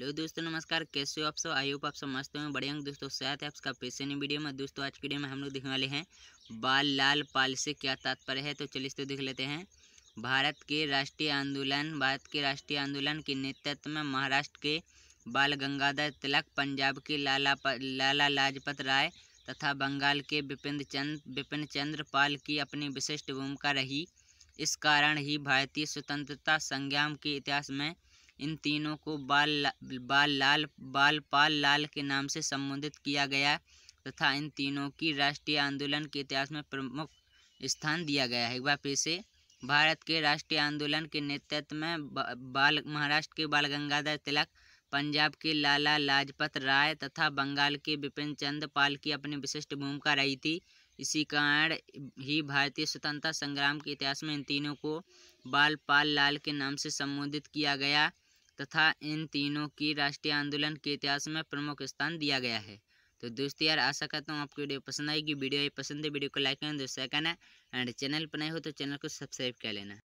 hello दोस्तों नमस्कार कैसे हो आप सब आई होप आप सब मस्त होंगे बढ़िया दोस्तों साथ है आपका पैसे नहीं वीडियो में दोस्तों आज की वीडियो में हम लोग देखने वाले हैं बाल लाल पाल से क्या तात्पर्य है तो चलिए इसको देख लेते हैं भारत के राष्ट्रीय आंदोलन भारत के राष्ट्रीय आंदोलन के नेतृत्व में महाराष्ट्र के बाल गंगाधर तिलक पंजाब के लाला लाला लाजपत राय तथा बंगाल के विपिन चंद विपिन चंद्र पाल की अपनी विशिष्ट भूमिका रही इस कारण ही भारतीय स्वतंत्रता संग्राम के इतिहास में इन तीनों को बाल ला, बाल लाल बाल पाल लाल के नाम से संबोधित किया गया तथा इन तीनों की राष्ट्रीय आंदोलन के इतिहास में प्रमुख स्थान दिया गया है एक बार फिर से भारत के राष्ट्रीय आंदोलन के नेतृत्व में बाल महाराष्ट्र के बाल गंगाधर तिलक पंजाब के लाला लाजपत राय तथा बंगाल के बिपिन चंद पाल की अपनी विशिष्ट भूमिका रही थी इसी कारण ही भारतीय स्वतंत्रता संग्राम के इतिहास में इन तीनों को बाल पाल लाल के नाम से संबोधित किया गया तथा इन तीनों की राष्ट्रीय आंदोलन के इतिहास में प्रमुख स्थान दिया गया है तो दोस्तों यार आशा करता हूँ आपको वीडियो पसंद आएगी वीडियो पसंद है वीडियो को लाइक करें दोस्तों करना एंड चैनल पर नए हो तो चैनल को सब्सक्राइब कर लेना